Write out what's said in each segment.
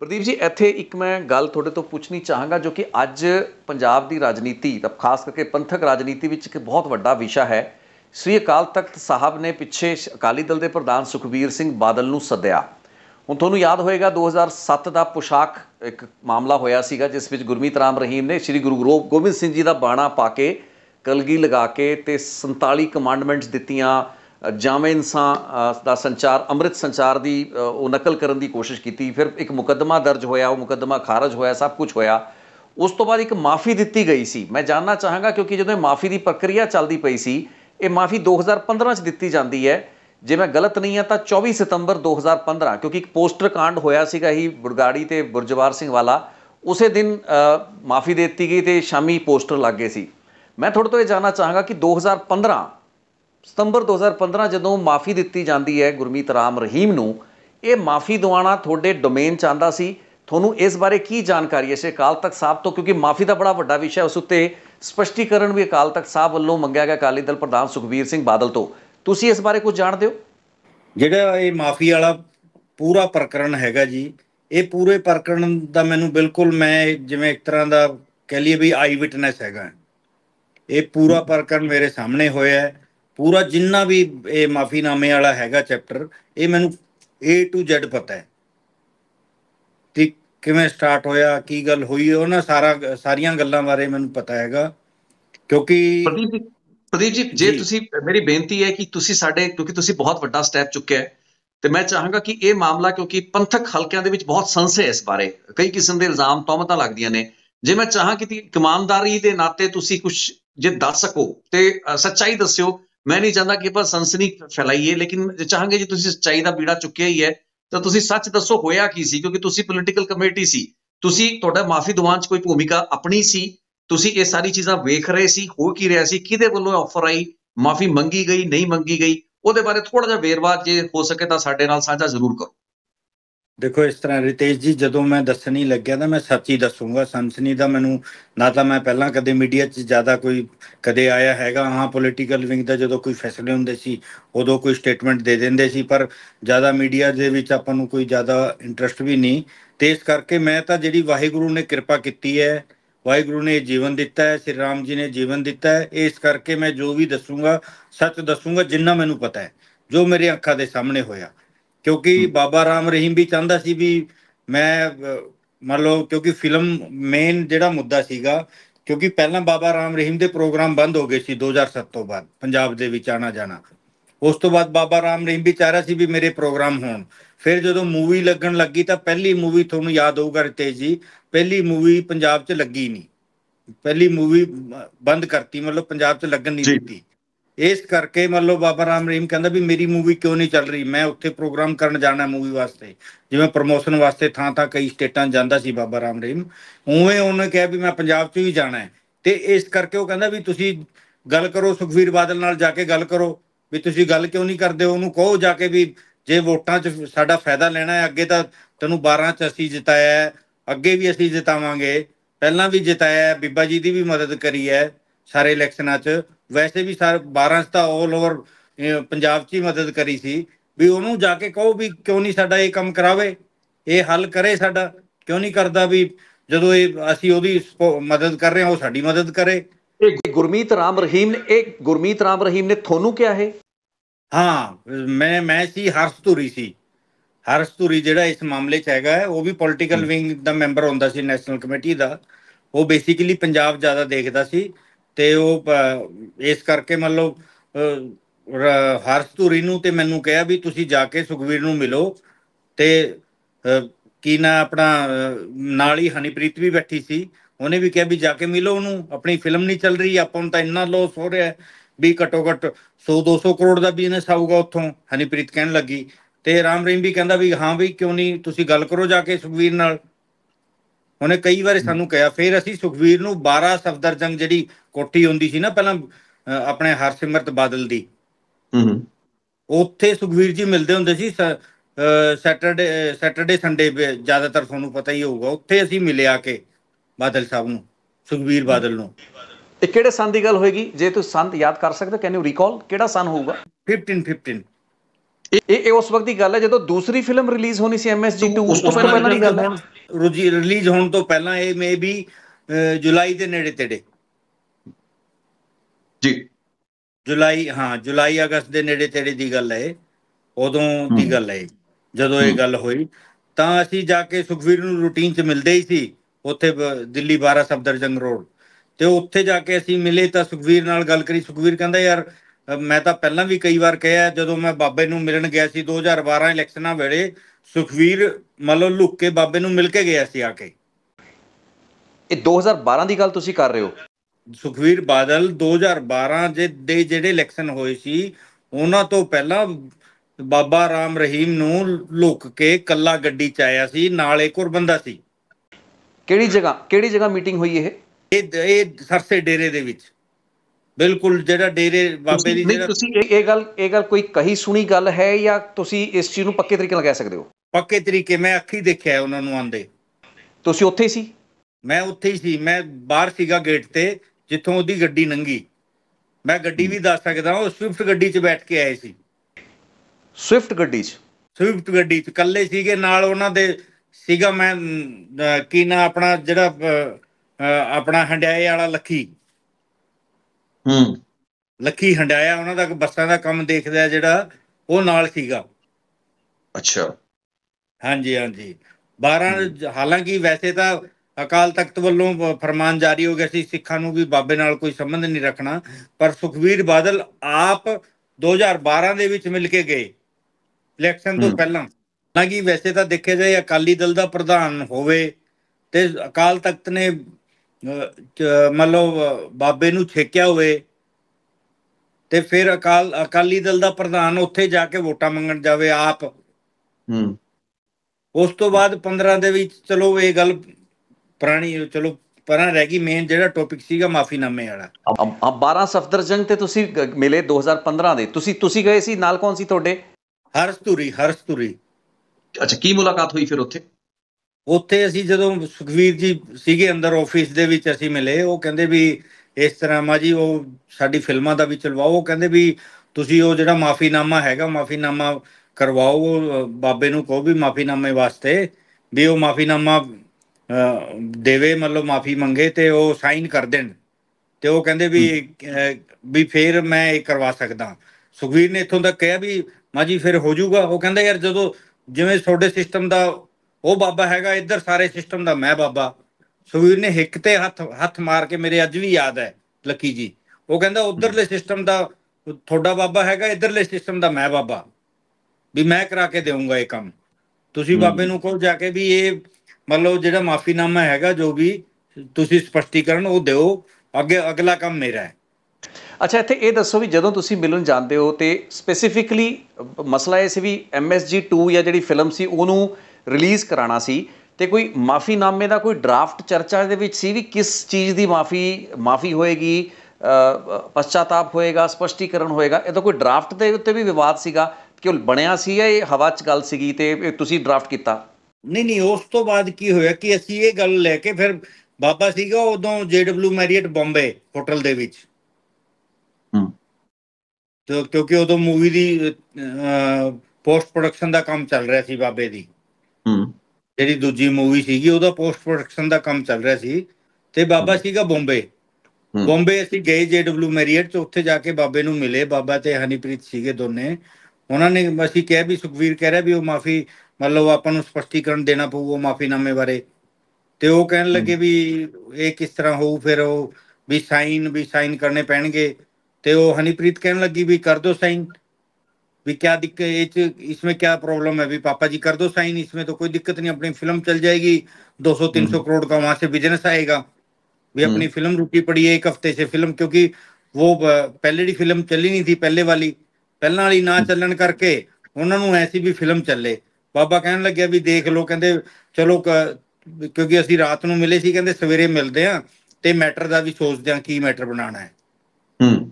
ਪ੍ਰਦੀਪ ਜੀ ਇੱਥੇ ਇੱਕ ਮੈਂ ਗੱਲ ਤੁਹਾਡੇ ਤੋਂ ਪੁੱਛਣੀ ਚਾਹਾਂਗਾ ਜੋ ਕਿ ਅੱਜ ਪੰਜਾਬ ਦੀ ਰਾਜਨੀਤੀ ਤਾਂ ਖਾਸ ਕਰਕੇ ਪੰਥਕ ਰਾਜਨੀਤੀ ਵਿੱਚ ਇੱਕ ਬਹੁਤ ਵੱਡਾ ਵਿਸ਼ਾ ਹੈ ਸ੍ਰੀ ਅਕਾਲ ਤਖਤ ਸਾਹਿਬ ਨੇ ਪਿੱਛੇ ਅਕਾਲੀ ਦਲ ਦੇ ਪ੍ਰਧਾਨ ਸੁਖਬੀਰ ਸਿੰਘ ਬਾਦਲ ਨੂੰ ਸੱਦਿਆ ਹੁਣ ਤੁਹਾਨੂੰ ਯਾਦ ਹੋਏਗਾ 2007 ਦਾ ਪੁਸ਼ਾਕ ਇੱਕ ਮਾਮਲਾ ਹੋਇਆ ਸੀਗਾ ਜਿਸ ਵਿੱਚ ਗੁਰਮੀਤ ਰਾਮ ਰਹੀਮ ਨੇ ਸ੍ਰੀ ਗੁਰੂ ਗੋਬਿੰਦ ਸਿੰਘ ਜੀ ਦਾ ਬਾਣਾ ਪਾ ਕੇ ਕਲਗੀ ਲਗਾ ਕੇ ਤੇ 47 ਕਮਾਂਡਮੈਂਟਸ ਦਿੱਤੀਆਂ ਜਾਮੇ ਇਨਸਾਨ ਦਾ ਸੰਚਾਰ ਅੰਮ੍ਰਿਤ ਸੰਚਾਰ ਦੀ ਉਹ ਨਕਲ ਕਰਨ ਦੀ ਕੋਸ਼ਿਸ਼ ਕੀਤੀ ਫਿਰ ਇੱਕ ਮੁਕੱਦਮਾ ਦਰਜ ਹੋਇਆ ਉਹ ਮੁਕੱਦਮਾ ਖਾਰਜ ਹੋਇਆ ਸਭ ਕੁਝ ਹੋਇਆ ਉਸ ਤੋਂ ਬਾਅਦ ਇੱਕ ਮਾਫੀ ਦਿੱਤੀ ਗਈ ਸੀ ਮੈਂ ਜਾਨਣਾ ਚਾਹਾਂਗਾ ਕਿਉਂਕਿ ਜਦੋਂ ਇਹ ਮਾਫੀ ਦੀ ਪ੍ਰਕਿਰਿਆ ਚੱਲਦੀ ਪਈ ਸੀ ਇਹ ਮਾਫੀ 2015 ਚ ਦਿੱਤੀ ਜਾਂਦੀ ਹੈ ਜੇ ਮੈਂ ਗਲਤ ਨਹੀਂ ਹਾਂ ਤਾਂ 24 ਸਤੰਬਰ 2015 ਕਿਉਂਕਿ ਇੱਕ ਪੋਸਟਰ ਕਾਂਡ ਹੋਇਆ ਸੀਗਾ ਹੀ ਬੁਰਗਾੜੀ ਤੇ ਬੁਰਜਵਾਰ ਸਿੰਘ ਵਾਲਾ ਉਸੇ ਦਿਨ ਮਾਫੀ ਦਿੱਤੀ ਗਈ ਤੇ ਸ਼ਾਮੀ ਪੋਸਟਰ ਲੱਗੇ ਸੀ ਮੈਂ ਤੁਹਾਡੇ ਤੋਂ ਇਹ ਜਾਨਣਾ ਚਾਹਾਂਗਾ ਕਿ 2015 ਸਤੰਬਰ 2015 ਜਦੋਂ ਮਾਫੀ ਦਿੱਤੀ ਜਾਂਦੀ ਹੈ ਗੁਰਮੀਤ ਰਾਮ ਰਹੀਮ ਨੂੰ ਇਹ ਮਾਫੀ ਦਿਵਾਣਾ ਤੁਹਾਡੇ ਡੋਮੇਨ ਚ ਆਂਦਾ ਸੀ ਤੁਹਾਨੂੰ ਇਸ ਬਾਰੇ ਕੀ ਜਾਣਕਾਰੀ ਹੈ ਸੇ ਅਕਾਲ ਤਖਤ ਸਾਹਿਬ ਤੋਂ ਕਿਉਂਕਿ ਮਾਫੀ ਦਾ ਬੜਾ ਵੱਡਾ ਵਿਸ਼ਾ ਉਸ ਉੱਤੇ ਸਪਸ਼ਟੀਕਰਨ ਵੀ ਅਕਾਲ ਤਖਤ ਸਾਹਿਬ ਵੱਲੋਂ ਮੰਗਿਆ ਗਿਆ ਕਾਲੀ ਦਲ ਪ੍ਰਧਾਨ ਸੁਖਬੀਰ ਸਿੰਘ ਬਾਦਲ ਤੋਂ ਤੁਸੀਂ ਇਸ ਬਾਰੇ ਕੁਝ ਜਾਣਦੇ ਹੋ ਜਿਹੜਾ ਇਹ ਮਾਫੀ ਵਾਲਾ ਪੂਰਾ ਪ੍ਰਕਰਣ ਹੈਗਾ ਜੀ ਇਹ ਪੂਰੇ ਪ੍ਰਕਰਣ ਦਾ ਮੈਨੂੰ ਬਿਲਕੁਲ ਮੈਂ ਜਿਵੇਂ ਇੱਕ ਤਰ੍ਹਾਂ ਦਾ ਕਹ ਲਈਏ ਵੀ ਆਈ ਵਿਟਨੈਸ ਹੈਗਾ ਇਹ ਪੂਰਾ ਪ੍ਰਕਰਣ ਮੇਰੇ ਸਾਹਮਣੇ ਹੋਇਆ ਹੈ ਪੂਰਾ ਜਿੰਨਾ ਵੀ ਇਹ ਮਾਫੀਨਾਮੇ ਵਾਲਾ ਹੈਗਾ ਚੈਪਟਰ ਇਹ ਮੈਨੂੰ A to Z ਪਤਾ ਹੈ ਕਿ ਕਿਵੇਂ ਸਟਾਰਟ ਹੋਇਆ ਕੀ ਗੱਲ ਹੋਈ ਉਹ ਨਾ ਸਾਰਾ ਸਾਰੀਆਂ ਗੱਲਾਂ ਬਾਰੇ ਮੈਨੂੰ ਪਤਾ ਹੈਗਾ ਕਿਉਂਕਿ ਪ੍ਰਦੀਪ ਜੀ ਜੇ ਤੁਸੀਂ ਮੇਰੀ ਬੇਨਤੀ ਹੈ ਕਿ ਤੁਸੀਂ ਸਾਡੇ ਕਿਉਂਕਿ ਤੁਸੀਂ ਬਹੁਤ ਵੱਡਾ ਸਟੈਪ ਚੁੱਕਿਆ ਹੈ ਤੇ ਮੈਂ ਚਾਹਾਂਗਾ ਕਿ ਇਹ ਮਾਮਲਾ ਕਿਉਂਕਿ ਪੰਥਕ ਹਲਕਿਆਂ ਦੇ ਵਿੱਚ ਬਹੁਤ ਸੰਸ਼ੇ ਇਸ ਬਾਰੇ ਕਈ ਕਿਸਮ ਦੇ ਇਲਜ਼ਾਮ ਤੌਮਤਾਂ ਲੱਗਦੀਆਂ ਨੇ ਜੇ ਮੈਂ ਚਾਹਾਂ ਕਿ ਇਮਾਨਦਾਰੀ ਦੇ ਨਾਤੇ ਤੁਸੀਂ ਕੁਝ ਜੇ ਦੱਸ ਸਕੋ ਤੇ ਸੱਚਾਈ ਦੱਸਿਓ ਮੈਂ ਨਹੀਂ ਚਾਹੁੰਦਾ ਕਿ ਆਪਾਂ ਸੰਸਨੀ ਫੈਲਾਈਏ ਲੇਕਿਨ ਚਾਹਾਂਗੇ ਜੇ ਤੁਸੀਂ ਸੱਚਾਈ ਦਾ ਬੀੜਾ ਚੁੱਕਿਆ ਹੀ ਹੈ ਤਾਂ ਤੁਸੀਂ ਸੱਚ ਦੱਸੋ ਹੋਇਆ ਕੀ ਸੀ ਕਿਉਂਕਿ ਤੁਸੀਂ ਪੋਲੀਟੀਕਲ ਕਮੇਟੀ ਸੀ ਤੁਸੀਂ ਤੁਹਾਡਾ ਮਾਫੀ ਦਵਾਂ ਚ ਕੋਈ ਭੂਮਿਕਾ ਆਪਣੀ ਸੀ ਤੁਸੀਂ ਇਹ ਸਾਰੀ ਚੀਜ਼ਾਂ ਵੇਖ ਰਹੇ ਸੀ ਹੋ ਕੀ ਰਿਹਾ ਸੀ ਕਿਹਦੇ ਵੱਲੋਂ ਆਫਰ ਆਈ ਮਾਫੀ ਮੰਗੀ ਗਈ ਨਹੀਂ ਮੰਗੀ ਗਈ ਉਹਦੇ ਬਾਰੇ ਥੋੜਾ ਜਿਹਾ ਵੇਰਵਾ ਜੇ ਹੋ ਸਕੇ ਤਾਂ ਸਾਡੇ ਨਾਲ ਸਾਂਝਾ ਜ਼ਰੂਰ ਕਰੋ ਦੇਖੋ ਇਸ ਤਰ੍ਹਾਂ ਰਿਤੇਸ਼ ਜੀ ਜਦੋਂ ਮੈਂ ਦੱਸਣੀ ਲੱਗਿਆ ਤਾਂ ਮੈਂ ਸੱਚੀ ਦੱਸੂਗਾ ਸੰਸਨੀ ਦਾ ਮੈਨੂੰ ਨਾ ਤਾਂ ਮੈਂ ਪਹਿਲਾਂ ਕਦੇ ਮੀਡੀਆ 'ਚ ਜ਼ਿਆਦਾ ਕੋਈ ਕਦੇ ਆਇਆ ਹੈਗਾ ਹਾਂ ਪੋਲੀਟੀਕਲ ਵਿੰਗ ਦਾ ਜਦੋਂ ਕੋਈ ਫੈਸਲੇ ਹੁੰਦੇ ਸੀ ਉਦੋਂ ਕੋਈ ਸਟੇਟਮੈਂਟ ਦੇ ਦਿੰਦੇ ਸੀ ਪਰ ਜ਼ਿਆਦਾ ਮੀਡੀਆ ਦੇ ਵਿੱਚ ਆਪਾਂ ਨੂੰ ਕੋਈ ਜ਼ਿਆਦਾ ਇੰਟਰਸਟ ਵੀ ਨਹੀਂ ਤੇ ਇਸ ਕਰਕੇ ਮੈਂ ਤਾਂ ਜਿਹੜੀ ਵਾਹਿਗੁਰੂ ਨੇ ਕਿਰਪਾ ਕੀਤੀ ਹੈ ਵਾਹਿਗੁਰੂ ਨੇ ਜੀਵਨ ਦਿੱਤਾ ਹੈ ਸ੍ਰੀ ਰਾਮ ਜੀ ਨੇ ਜੀਵਨ ਦਿੱਤਾ ਹੈ ਇਸ ਕਰਕੇ ਮੈਂ ਜੋ ਵੀ ਦੱਸੂਗਾ ਸੱਚ ਦੱਸੂਗਾ ਜਿੰਨਾ ਮੈਨੂੰ ਪਤਾ ਹੈ ਜੋ ਮੇਰੇ ਅੱਖਾਂ ਦੇ ਸਾਹਮਣੇ ਹੋਇਆ ਕਿਉਂਕਿ ਬਾਬਾ ਰਾਮ ਰਹੀਮ ਵੀ ਚਾਹੁੰਦਾ ਸੀ ਵੀ ਮੈਂ ਮੰਨ ਲਓ ਕਿਉਂਕਿ ਫਿਲਮ ਮੇਨ ਜਿਹੜਾ ਮੁੱਦਾ ਸੀਗਾ ਕਿਉਂਕਿ ਪਹਿਲਾਂ ਬਾਬਾ ਰਾਮ ਰਹੀਮ ਦੇ ਪ੍ਰੋਗਰਾਮ ਬੰਦ ਹੋ ਗਏ ਸੀ 2007 ਤੋਂ ਬਾਅਦ ਪੰਜਾਬ ਦੇ ਵਿੱਚ ਆਣਾ ਜਾਣਾ ਉਸ ਤੋਂ ਬਾਅਦ ਬਾਬਾ ਰਾਮ ਰਹੀਮ ਵੀ ਚਾਹ ਰਿਹਾ ਸੀ ਵੀ ਮੇਰੇ ਪ੍ਰੋਗਰਾਮ ਹੋਣ ਫਿਰ ਜਦੋਂ ਮੂਵੀ ਲੱਗਣ ਲੱਗੀ ਤਾਂ ਪਹਿਲੀ ਮੂਵੀ ਤੁਹਾਨੂੰ ਯਾਦ ਹੋਊਗਾ ਰਿਤੇਜ ਜੀ ਪਹਿਲੀ ਮੂਵੀ ਪੰਜਾਬ 'ਚ ਲੱਗੀ ਨਹੀਂ ਪਹਿਲੀ ਮੂਵੀ ਬੰਦ ਕਰਤੀ ਮਤਲਬ ਪੰਜਾਬ 'ਚ ਲੱਗਣ ਨਹੀਂ ਦਿੱਤੀ ਇਸ ਕਰਕੇ ਮੰਨ ਲਓ ਬਾਬਾ ਰਾਮ ਰਹੀਮ ਕਹਿੰਦਾ ਵੀ ਮੇਰੀ ਮੂਵੀ ਕਿਉਂ ਨਹੀਂ ਚੱਲ ਰਹੀ ਮੈਂ ਉੱਥੇ ਪ੍ਰੋਗਰਾਮ ਕਰਨ ਜਾਣਾ ਮੂਵੀ ਵਾਸਤੇ ਜਿਵੇਂ ਪ੍ਰੋਮੋਸ਼ਨ ਵਾਸਤੇ ਥਾਂ ਥਾਂ ਕਈ ਸਟੇਟਾਂ ਜਾਂਦਾ ਸੀ ਬਾਬਾ ਰਾਮ ਰਹੀਮ ਉਵੇਂ ਉਹਨੇ ਕਿਹਾ ਵੀ ਮੈਂ ਪੰਜਾਬ 'ਚ ਵੀ ਜਾਣਾ ਤੇ ਇਸ ਕਰਕੇ ਉਹ ਕਹਿੰਦਾ ਵੀ ਤੁਸੀਂ ਗੱਲ ਕਰੋ ਸੁਖਵੀਰ ਬਾਦਲ ਨਾਲ ਜਾ ਕੇ ਗੱਲ ਕਰੋ ਵੀ ਤੁਸੀਂ ਗੱਲ ਕਿਉਂ ਨਹੀਂ ਕਰਦੇ ਉਹਨੂੰ ਕਹੋ ਜਾ ਕੇ ਵੀ ਜੇ ਵੋਟਾਂ 'ਚ ਸਾਡਾ ਫਾਇਦਾ ਲੈਣਾ ਹੈ ਅੱਗੇ ਤਾਂ ਤੈਨੂੰ 12 'ਚ ਅਸੀਂ ਜਿਤਾਇਆ ਅੱਗੇ ਵੀ ਅਸੀਂ ਜਿਤਾਵਾਂਗੇ ਪਹਿਲਾਂ ਵੀ ਜਿਤਾਇਆ ਬੀਬਾ ਜੀ ਦੀ ਵੀ ਮਦਦ ਕਰੀ ਹੈ ਸਾਰੇ ਇਲੈਕਸ਼ਨਾਂ 'ਚ ਵੈਸੇ ਵੀ ਸਰ 12 ਤਾਂ 올 ਓਵਰ ਪੰਜਾਬ 'ਚ ਹੀ ਮਦਦ ਕਰੀ ਸੀ ਵੀ ਉਹਨੂੰ ਜਾ ਕੇ ਕਹੋ ਵੀ ਕਿਉਂ ਨਹੀਂ ਸਾਡਾ ਇਹ ਕੰਮ ਕਰਾਵੇ ਇਹ ਹੱਲ ਕਰੇ ਸਾਡਾ ਕਿਉਂ ਨਹੀਂ ਕਰਦਾ ਵੀ ਜਦੋਂ ਇਹ ਅਸੀਂ ਉਹਦੀ ਮਦਦ ਕਰ ਰਹੇ ਹਾਂ ਉਹ ਸਾਡੀ ਮਦਦ ਕਰੇ ਇਹ ਗੁਰਮੀਤ ਰਾਮ ਰਹੀਮ ਨੇ ਇਹ ਗੁਰਮੀਤ ਰਾਮ ਰਹੀਮ ਨੇ ਤੁਹਾਨੂੰ ਕਿਹਾ ਹੈ ਹਾਂ ਮੈਂ ਮੈਂ ਸੀ ਹਰਸਤੂਰੀ ਸੀ ਹਰਸਤੂਰੀ ਜਿਹੜਾ ਇਸ ਮਾਮਲੇ 'ਚ ਹੈਗਾ ਉਹ ਵੀ ਪੋਲਿਟੀਕਲ ਵਿੰਗ ਦਾ ਮੈਂਬਰ ਹੁੰਦਾ ਸੀ ਨੈਸ਼ਨਲ ਕਮੇਟੀ ਦਾ ਉਹ ਬੇਸਿਕਲੀ ਪੰਜਾਬ ਜ਼ਿਆਦਾ ਦੇਖਦਾ ਸੀ ਤੇ ਉਹ ਇਸ ਕਰਕੇ ਮੰਨ ਲਓ ਹਰਸ਼ ਧੂਰੀ ਨੂੰ ਤੇ ਮੈਨੂੰ ਕਿਹਾ ਵੀ ਤੁਸੀਂ ਜਾ ਕੇ ਸੁਖਵੀਰ ਨੂੰ ਮਿਲੋ ਤੇ ਕੀ ਨਾ ਆਪਣਾ ਨਾਲ ਹੀ ਹਨੀਪ੍ਰੀਤ ਵੀ ਬੈਠੀ ਸੀ ਉਹਨੇ ਵੀ ਕਿਹਾ ਵੀ ਜਾ ਕੇ ਮਿਲੋ ਉਹਨੂੰ ਆਪਣੀ ਫਿਲਮ ਨਹੀਂ ਚੱਲ ਰਹੀ ਆਪਾਂ ਨੂੰ ਤਾਂ ਇੰਨਾ ਲੋਸ ਹੋ ਰਿਹਾ ਵੀ ਘਟੋ ਘਟ 100 200 ਕਰੋੜ ਦਾ ਬਿਜ਼ਨਸ ਆਊਗਾ ਉੱਥੋਂ ਹਨੀਪ੍ਰੀਤ ਕਹਿਣ ਲੱਗੀ ਤੇ ਰਾਮ ਰਹੀਮ ਵੀ ਕਹਿੰਦਾ ਵੀ ਹਾਂ ਵੀ ਕਿਉਂ ਨਹੀਂ ਤੁਸੀਂ ਗੱਲ ਕਰੋ ਜਾ ਕੇ ਸੁਖਵੀਰ ਨਾਲ ਉਹਨੇ ਕਈ ਵਾਰ ਸਾਨੂੰ ਕਿਹਾ ਫਿਰ ਅਸੀਂ ਸੁਖਵੀਰ ਨੂੰ 12 ਸਫਦਰਜੰਗ ਜਿਹੜੀ ਕੋਠੀ ਹੁੰਦੀ ਸੀ ਨਾ ਪਹਿਲਾਂ ਆਪਣੇ ਹਰਸਿਮਰਤ ਬਾਦਲ ਦੀ ਹੂੰ ਉੱਥੇ ਸੁਖਵੀਰ ਜੀ ਮਿਲਦੇ ਹੁੰਦੇ ਸੀ ਸੈਟਰਡੇ ਸੈਟਰਡੇ ਸੰਡੇ ਜ਼ਿਆਦਾਤਰ ਤੁਹਾਨੂੰ ਪਤਾ ਹੀ ਹੋਊਗਾ ਉੱਥੇ ਅਸੀਂ ਮਿਲਿਆ ਕੇ ਬਾਦਲ ਸਾਹਿਬ ਨੂੰ ਸੁਖਵੀਰ ਬਾਦਲ ਨੂੰ ਇਹ ਕਿਹੜੇ ਸੰਨ ਦੀ ਗੱਲ ਹੋਏਗੀ ਜੇ ਤੁਸੀਂ ਸੰਤ ਯਾਦ ਕਰ ਸਕਦੇ ਕੈਨ ਯੂ ਰੀਕਾਲ ਕਿਹੜਾ ਸੰਨ ਹੋਊਗਾ 15 15 ਇਹ ਇਹ ਉਸ ਵਕਤ ਦੀ ਗੱਲ ਹੈ ਜਦੋਂ ਦੂਸਰੀ ਫਿਲਮ ਰਿਲੀਜ਼ ਹੋਣੀ ਸੀ 2 ਉਸ ਤੋਂ ਪਹਿਲਾਂ ਦੀ ਗੱਲ ਹੈ ਰਿਲੀਜ਼ ਹੋਣ ਤੋਂ ਪਹਿਲਾਂ ਇਹ ਮੇ ਵੀ ਜੁਲਾਈ ਦੇ ਨੇੜੇ ਤੇੜੇ ਜੀ ਜੁਲਾਈ ਹਾਂ ਜੁਲਾਈ ਅਗਸਤ ਦੇ ਨੇੜੇ ਤੇੜੇ ਦੀ ਗੱਲ ਹੈ ਉਦੋਂ ਦੀ ਗੱਲ ਹੈ ਜਦੋਂ ਇਹ ਗੱਲ ਹੋਈ ਤਾਂ ਅਸੀਂ ਜਾ ਕੇ ਸੁਖਵੀਰ ਨੂੰ ਰੂਟੀਨ 'ਚ ਮਿਲਦੇ ਹੀ ਸੀ ਉੱਥੇ ਦਿੱਲੀ 12 ਸਬਦਰਜੰਗ ਰੋਡ ਤੇ ਉੱਥੇ ਜਾ ਕੇ ਅਸੀਂ ਮਿਲੇ ਤਾਂ ਸੁਖਵੀਰ ਨਾਲ ਗੱਲ ਕਰੀ ਸੁਖਵੀਰ ਕਹਿੰਦਾ ਯਾਰ ਮੈਂ ਤਾਂ ਪਹਿਲਾਂ ਵੀ ਕਈ ਵਾਰ ਕਿਹਾ ਜਦੋਂ ਮੈਂ ਬਾਬੇ ਨੂੰ ਮਿਲਣ ਗਿਆ ਸੀ 2012 ਇਲੈਕਸ਼ਨਾਂ ਵੇਲੇ ਸੁਖਵੀਰ ਮਤਲਬ ਲੁੱਕ ਕੇ ਬਾਬੇ ਨੂੰ ਮਿਲ ਕੇ ਗਿਆ ਸੀ ਆ ਕੇ ਇਹ 2012 ਦੀ ਗੱਲ ਤੁਸੀਂ ਕਰ ਰਹੇ ਹੋ ਸੁਖਵੀਰ ਬਾਦਲ 2012 ਦੇ ਜਿਹੜੇ ਇਲੈਕਸ਼ਨ ਹੋਏ ਸੀ ਉਹਨਾਂ ਤੋਂ ਪਹਿਲਾਂ ਬਾਬਾ ਰਾਮ ਰਹੀਮ ਨੂੰ ਲੁੱਕ ਕੇ ਕੱਲਾ ਗੱਡੀ ਚ ਆਇਆ ਸੀ ਨਾਲ ਇੱਕ ਹੋਰ ਬੰਦਾ ਸੀ ਕਿਹੜੀ ਜਗ੍ਹਾ ਕਿਹੜੀ ਜਗ੍ਹਾ ਮੀਟਿੰਗ ਹੋਈ ਇਹ ਇਹ ਸਰਸੇ ਡੇਰੇ ਦੇ ਵਿੱਚ ਬਿਲਕੁਲ ਜਿਹੜਾ ਡੇਰੇ ਬਾਬੇ ਦੀ ਜਿਹੜਾ ਤੁਸੀਂ ਇਹ ਗੱਲ ਇਹ ਗੱਲ ਕੋਈ ਕਹੀ ਸੁਣੀ ਗੱਲ ਹੈ ਜਾਂ ਤੁਸੀਂ ਇਸ ਚੀਜ਼ ਨੂੰ ਪੱਕੇ ਤਰੀਕੇ ਨਾਲ ਕਹਿ ਸਕਦੇ ਹੋ ਪੱਕੇ ਤਰੀਕੇ ਮੈਂ ਅੱਖੀ ਦੇਖਿਆ ਉਹਨਾਂ ਨੂੰ ਆਂਦੇ ਤੁਸੀਂ ਉੱਥੇ ਹੀ ਸੀ ਮੈਂ ਉੱਥੇ ਹੀ ਸੀ ਮੈਂ ਬਾਹਰ ਸੀਗਾ ਗੇਟ ਤੇ ਜਿੱਥੋਂ ਉਹਦੀ ਗੱਡੀ ਨੰਗੀ ਮੈਂ ਗੱਡੀ ਵੀ ਦੱਸ ਸਕਦਾ ਉਹ ਸਵਿਫਟ ਗੱਡੀ 'ਚ ਬੈਠ ਕੇ ਆਏ ਸੀ ਸਵਿਫਟ ਗੱਡੀ 'ਚ ਸਵਿਫਟ ਗੱਡੀ 'ਚ ਇਕੱਲੇ ਸੀਗੇ ਨਾਲ ਉਹਨਾਂ ਦੇ ਸੀਗਾ ਮੈਂ ਕੀ ਨਾ ਆਪਣਾ ਜਿਹੜਾ ਆਪਣਾ ਹੰਡਿਆਏ ਵਾਲਾ ਲੱਖੀ ਹੂੰ ਹੰਡਾਇਆ ਉਹਨਾਂ ਦਾ ਬੱਸਾਂ ਦਾ ਕੰਮ ਦੇਖਦਾ ਜਿਹੜਾ ਉਹ ਨਾਲ ਸੀਗਾ ਅੱਛਾ ਹਾਂਜੀ ਹਾਂਜੀ 12 ਹਾਲਾਂਕਿ ਵੈਸੇ ਤਾਂ ਅਕਾਲ ਤਖਤ ਵੱਲੋਂ ਫਰਮਾਨ ਜਾਰੀ ਹੋ ਗਿਆ ਸੀ ਸਿੱਖਾਂ ਨੂੰ ਵੀ ਬਾਬੇ ਨਾਲ ਕੋਈ ਸੰਬੰਧ ਨਹੀਂ ਰੱਖਣਾ ਪਰ ਸੁਖਵੀਰ ਬਾਦਲ ਆਪ 2012 ਦੇ ਵਿੱਚ ਮਿਲ ਕੇ ਗਏ ਇਲੈਕਸ਼ਨ ਤੋਂ ਪਹਿਲਾਂ ਹਾਲਾਂਕਿ ਵੈਸੇ ਤਾਂ ਦੇਖਿਆ ਜਾਏ ਅਕਾਲੀ ਦਲ ਦਾ ਪ੍ਰਧਾਨ ਹੋਵੇ ਤੇ ਅਕਾਲ ਤਖਤ ਨੇ ਮਤਲਬ ਬਾਬੇ ਨੂੰ ਛੇਕਿਆ ਹੋਵੇ ਤੇ ਫਿਰ ਅਕਾਲ ਅਕਾਲੀ ਦਲ ਦਾ ਪ੍ਰਧਾਨ ਉੱਥੇ ਜਾ ਕੇ ਵੋਟਾਂ ਮੰਗਣ ਜਾਵੇ ਆਪ ਹੂੰ ਉਸ ਤੋਂ ਬਾਅਦ 15 ਦੇ ਵਿੱਚ ਚਲੋ ਇਹ ਗੱਲ ਪੁਰਾਣੀ ਚਲੋ ਪਰਾਂ ਰਹਿ ਗਈ ਮੇਨ ਜਿਹੜਾ ਟੌਪਿਕ ਸੀਗਾ ਮਾਫੀਨਾਮੇ ਵਾਲਾ ਆ 12 ਸਫਦਰ ਜੰਗ ਤੇ ਤੁਸੀਂ ਮਿਲੇ 2015 ਦੇ ਤੁਸੀਂ ਤੁਸੀਂ ਗਏ ਸੀ ਨਾਲ ਕੌਣ ਸੀ ਤੁਹਾਡੇ ਹਰਸਤੂਰੀ ਹਰਸਤੂਰੀ ਅੱਛਾ ਕੀ ਮੁਲਾਕਾਤ ਹੋਈ ਫਿਰ ਉੱਥੇ ਉੱਥੇ ਅਸੀਂ ਜਦੋਂ ਸੁਖਵੀਰ ਜੀ ਸੀਗੇ ਅੰਦਰ ਆਫਿਸ ਦੇ ਵਿੱਚ ਅਸੀਂ ਮਿਲੇ ਉਹ ਕਹਿੰਦੇ ਵੀ ਇਸ ਤਰ੍ਹਾਂ ਮਾ ਜੀ ਉਹ ਸਾਡੀ ਫਿਲਮਾਂ ਦਾ ਵੀ ਚਲਵਾਓ ਉਹ ਕਹਿੰਦੇ ਵੀ ਤੁਸੀਂ ਉਹ ਜਿਹੜਾ ਮਾਫੀਨਾਮਾ ਹੈਗਾ ਮਾਫੀਨਾਮਾ ਕਰਵਾਓ ਬਾਬੇ ਨੂੰ ਕਹੋ ਵੀ ਮਾਫੀਨਾਮੇ ਵਾਸਤੇ ਵੀ ਉਹ ਮਾਫੀਨਾਮਾ ਦੇਵੇ ਮਤਲਬ ਮਾਫੀ ਮੰਗੇ ਤੇ ਉਹ ਸਾਈਨ ਕਰ ਦੇਣ ਤੇ ਉਹ ਕਹਿੰਦੇ ਵੀ ਵੀ ਫੇਰ ਮੈਂ ਇਹ ਕਰਵਾ ਸਕਦਾ ਸੁਖਵੀਰ ਨੇ ਇਥੋਂ ਤੱਕ ਕਿਹਾ ਵੀ ਮਾਜੀ ਫਿਰ ਹੋ ਜਾਊਗਾ ਉਹ ਕਹਿੰਦਾ ਯਾਰ ਜਦੋਂ ਜਿਵੇਂ ਤੁਹਾਡੇ ਸਿਸਟਮ ਦਾ ਉਹ ਬਾਬਾ ਹੈਗਾ ਇੱਧਰ ਸਾਰੇ ਸਿਸਟਮ ਦਾ ਮੈਂ ਬਾਬਾ ਸੁਵੀਰ ਨੇ ਹਿੱਕ ਤੇ ਹੱਥ ਹੱਥ ਮਾਰ ਕੇ ਮੇਰੇ ਅੱਜ ਵੀ ਯਾਦ ਹੈ ਲੱਕੀ ਜੀ ਉਹ ਕਹਿੰਦਾ ਉਧਰਲੇ ਸਿਸਟਮ ਦਾ ਤੁਹਾਡਾ ਬਾਬਾ ਹੈਗਾ ਇਧਰਲੇ ਸਿਸਟਮ ਦਾ ਮੈਂ ਬਾਬਾ ਵੀ ਮੈਂ ਕਰਾ ਕੇ ਦੇਵਾਂਗਾ ਇਹ ਕੰਮ ਤੁਸੀਂ ਬਾਬੇ ਨੂੰ ਕੋਲ ਜਾ ਕੇ ਵੀ ਇਹ ਮਤਲਬ ਜਿਹੜਾ ਮਾਫੀਨਾਮਾ ਹੈਗਾ ਜੋ ਵੀ ਤੁਸੀਂ ਸਪਸ਼ਟੀਕਰਨ ਉਹ ਦਿਓ ਅੱਗੇ ਅਗਲਾ ਕੰਮ ਮੇਰਾ ਹੈ ਅੱਛਾ ਇੱਥੇ ਇਹ ਦੱਸੋ ਵੀ ਜਦੋਂ ਤੁਸੀਂ ਮਿਲਣ ਜਾਂਦੇ ਹੋ ਤੇ ਸਪੈਸੀਫਿਕਲੀ ਮਸਲਾ ਇਹ ਸੀ ਵੀ ਐਮਐਸਜੀ 2 ਜਾਂ ਜਿਹੜੀ ਫਿਲਮ ਸੀ ਉਹਨੂੰ ਰਿਲੀਜ਼ ਕਰਾਣਾ ਸੀ ਤੇ ਕੋਈ ਮਾਫੀਨਾਮੇ ਦਾ ਕੋਈ ਡਰਾਫਟ ਚਰਚਾ ਦੇ ਵਿੱਚ ਸੀ ਵੀ ਕਿਸ ਚੀਜ਼ ਦੀ ਮਾਫੀ ਮਾਫੀ ਹੋਏਗੀ ਪਛਤਾਪ ਹੋਏਗਾ ਸਪਸ਼ਟੀਕਰਨ ਹੋਏਗਾ ਇਹ ਤਾਂ ਕੋਈ ਡਰਾਫਟ ਦੇ ਉੱਤੇ ਵੀ ਵਿਵਾਦ ਸੀਗਾ ਕਿ ਉਹ ਬਣਿਆ ਸੀ ਇਹ ਹਵਾ 'ਚ ਗੱਲ ਸੀਗੀ ਤੇ ਤੁਸੀਂ ਡਰਾਫਟ ਕੀਤਾ ਨਹੀਂ ਨਹੀਂ ਉਸ ਤੋਂ ਬਾਅਦ ਕੀ ਹੋਇਆ ਕਿ ਅਸੀਂ ਇਹ ਗੱਲ ਲੈ ਕੇ ਫਿਰ ਬਾਬਾ ਸੀਗਾ ਉਦੋਂ ਜੇਡਬਲਯੂ ਮੈਰੀਅਟ ਬੰਬੇ ਹੋਟਲ ਦੇ ਵਿੱਚ ਹੂੰ ਕਿਉਂਕਿ ਉਦੋਂ ਮੂਵੀ ਦੀ ਪੋਸਟ ਪ੍ਰੋਡਕਸ਼ਨ ਦਾ ਕੰਮ ਚੱਲ ਰਿਹਾ ਸੀ ਬਾਬੇ ਦੀ ਜਿਹੜੀ ਦੂਜੀ ਮੂਵੀ ਸੀਗੀ ਉਹਦਾ ਪੋਸਟ ਪ੍ਰੋਡਕਸ਼ਨ ਦਾ ਕੰਮ ਚੱਲ ਰਿਹਾ ਸੀ ਤੇ ਬਾਬਾ ਸੀਗਾ ਬੰਬੇ ਬੰਬੇ ਅਸੀਂ ਗਏ ਜੇਡਬਲਯੂ ਮੈਰੀਅਟ ਚ ਉੱਥੇ ਜਾ ਕੇ ਬਾਬੇ ਨੂੰ ਮਿਲੇ ਬਾਬਾ ਤੇ ਹਨੀਪ੍ਰੀਤ ਸੀਗੇ ਦੋਨੇ ਉਹਨਾਂ ਨੇ ਅਸੀਂ ਕਿਹਾ ਵੀ ਸੁਖਵੀਰ ਕਹਿ ਰਿਹਾ ਵੀ ਉਹ ਮਾਫੀ ਮਤਲਬ ਆਪਾਂ ਨੂੰ ਸਪਸ਼ਟੀਕਰਨ ਦੇਣਾ ਪਊ ਉਹ ਮਾਫੀਨਾਮੇ ਬਾਰੇ ਤੇ ਉਹ ਕਹਿਣ ਲੱਗੇ ਵੀ ਇਹ ਕਿਸ ਤਰ੍ਹਾਂ ਹੋਊ ਫਿਰ ਉਹ ਵੀ ਸਾਈਨ ਵੀ ਸਾਈਨ ਕਰਨੇ ਪੈਣਗੇ ਤੇ ਉਹ ਹਨੀਪ੍ਰੀਤ ਕਹਿਣ ਲੱਗੀ ਵੀ ਕਰ ਦੋ ਸਾਈਨ भी क्या दिक्कत ਇਸਮੇ ਕਿਆ ਪ੍ਰੋਬਲਮ ਹੈ ਵੀ ਪਾਪਾ ਜੀ ਕਰ ਦੋ ਸਾਈਨ ਇਸਮੇ ਤਾਂ ਕੋਈ ਦਿੱਕਤ ਨਹੀਂ ਆਪਣੀ ਫਿਲਮ ਚੱਲ ਜਾਏਗੀ 200-300 ਕਰੋੜ ਦਾ वहां से ਬਿਜ਼ਨਸ ਆਏਗਾ ਵੀ ਆਪਣੀ ਫਿਲਮ ਰੁਕੀ पड़ी ਹੈ ਇੱਕ ਹਫਤੇ ਸੇ ਫਿਲਮ ਕਿਉਂਕਿ ਉਹ ਪਹਿਲੇ ਦੀ ਫਿਲਮ ਚੱਲੀ ਨਹੀਂ ਸੀ ਪਹਿਲੇ ਵਾਲੀ ਪਹਿਲਾਂ ਵਾਲੀ ਨਾ ਚੱਲਣ ਕਰਕੇ ਉਹਨਾਂ ਨੂੰ ਐਸੀ ਵੀ ਫਿਲਮ ਚੱਲੇ ਬਾਬਾ ਕਹਿਣ ਲੱਗਿਆ ਵੀ ਦੇਖ ਲੋ ਕਹਿੰਦੇ ਚਲੋ ਕਿਉਂਕਿ ਅਸੀਂ ਰਾਤ ਨੂੰ ਮਿਲੇ ਸੀ ਕਹਿੰਦੇ ਸਵੇਰੇ ਮਿਲਦੇ ਆ ਤੇ ਮੈਟਰ ਦਾ ਵੀ ਸੋਚਦੇ ਆ ਕੀ ਮੈਟਰ ਬਣਾਉਣਾ ਹੈ ਹੂੰ